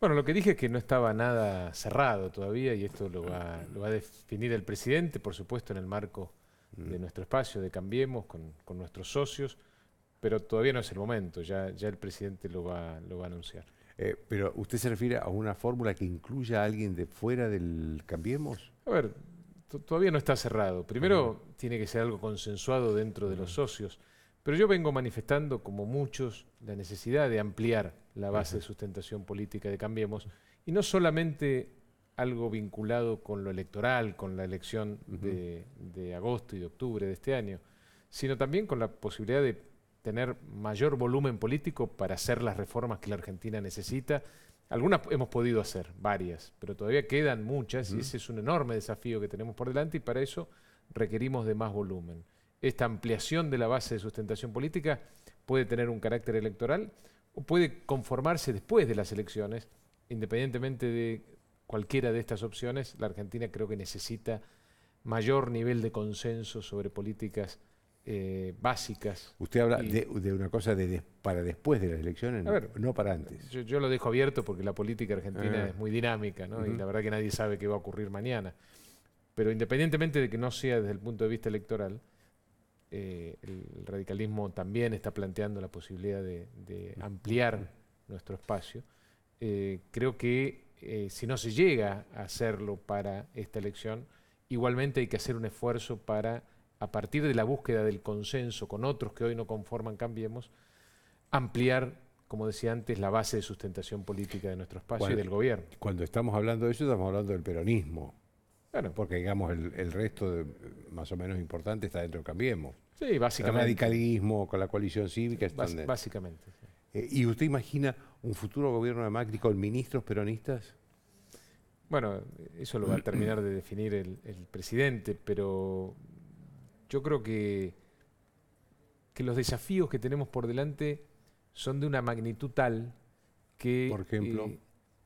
Bueno, lo que dije es que no estaba nada cerrado todavía y esto lo ah, va, a definir el presidente, por supuesto, en el marco de mm. nuestro espacio, de Cambiemos, con, nuestros socios, pero todavía no es el momento, ya, el presidente lo va, lo a anunciar. Eh, pero usted se refiere a una fórmula que incluya a alguien de fuera del Cambiemos? A ver, todavía no está cerrado. Primero tiene que ser algo consensuado dentro de los mm. socios, pero yo vengo manifestando, como muchos, la necesidad de ampliar la base de sustentación política de Cambiemos, y no solamente algo vinculado con lo electoral, con la elección de, agosto y de octubre de este año, sino también con la posibilidad de tener mayor volumen político para hacer las reformas que la Argentina necesita. Algunas hemos podido hacer, varias, pero todavía quedan muchas y ese es un enorme desafío que tenemos por delante y para eso requerimos de más volumen. Esta ampliación de la base de sustentación política puede tener un carácter electoral puede conformarse después de las elecciones, independientemente de cualquiera de estas opciones, la Argentina creo que necesita mayor nivel de consenso sobre políticas eh, básicas. Usted habla de, una cosa para después de las elecciones, no, para antes. Yo, lo dejo abierto porque la política argentina ah. es muy dinámica ¿no? y la verdad que nadie sabe qué va a ocurrir mañana. Pero independientemente de que no sea desde el punto de vista electoral, eh, el radicalismo también está planteando la posibilidad de, ampliar nuestro espacio. Eh, creo que eh, si no se llega a hacerlo para esta elección, igualmente hay que hacer un esfuerzo para, a partir de la búsqueda del consenso con otros que hoy no conforman Cambiemos, ampliar, como decía antes, la base de sustentación política de nuestro espacio y del gobierno. Cuando estamos hablando de eso, estamos hablando del peronismo. Bueno, Porque, digamos, el, resto más o menos importante está dentro de Cambiemos. Sí, básicamente. El radicalismo con la coalición cívica están Básicamente. Eh, ¿Y usted imagina un futuro gobierno de Macri con ministros peronistas? Bueno, eso lo va a terminar de definir el, presidente, pero yo creo que, que los desafíos que tenemos por delante son de una magnitud tal que... Por ejemplo... Eh,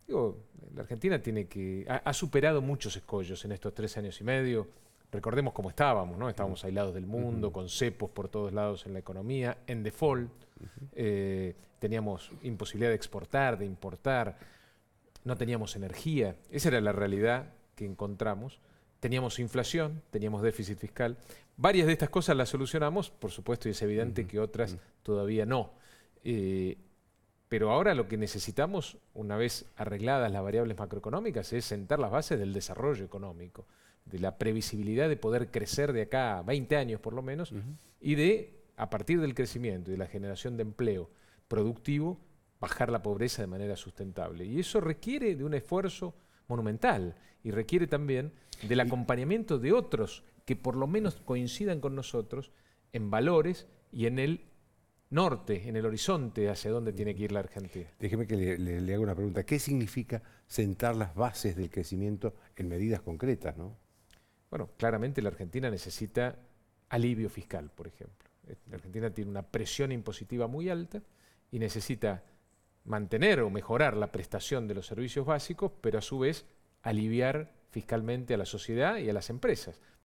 la Argentina tiene que. Ha, superado muchos escollos en estos tres años y medio. Recordemos cómo estábamos, ¿no? Estábamos aislados del mundo, con cepos por todos lados en la economía, en default. Eh, teníamos imposibilidad de exportar, de importar. No teníamos energía. Esa era la realidad que encontramos. Teníamos inflación, teníamos déficit fiscal. Varias de estas cosas las solucionamos, por supuesto, y es evidente que otras todavía no. Eh, pero ahora lo que necesitamos, una vez arregladas las variables macroeconómicas, es sentar las bases del desarrollo económico, de la previsibilidad de poder crecer de acá a 20 años por lo menos, y de, a partir del crecimiento y de la generación de empleo productivo, bajar la pobreza de manera sustentable. Y eso requiere de un esfuerzo monumental y requiere también del acompañamiento de otros que por lo menos coincidan con nosotros en valores y en el norte, en el horizonte, hacia dónde tiene que ir la Argentina. Déjeme que le, haga una pregunta. ¿Qué significa sentar las bases del crecimiento en medidas concretas? Bueno, claramente la Argentina necesita alivio fiscal, por ejemplo. Eh, la Argentina tiene una presión impositiva muy alta y necesita mantener o mejorar la prestación de los servicios básicos, pero a su vez aliviar fiscalmente a la sociedad y a las empresas.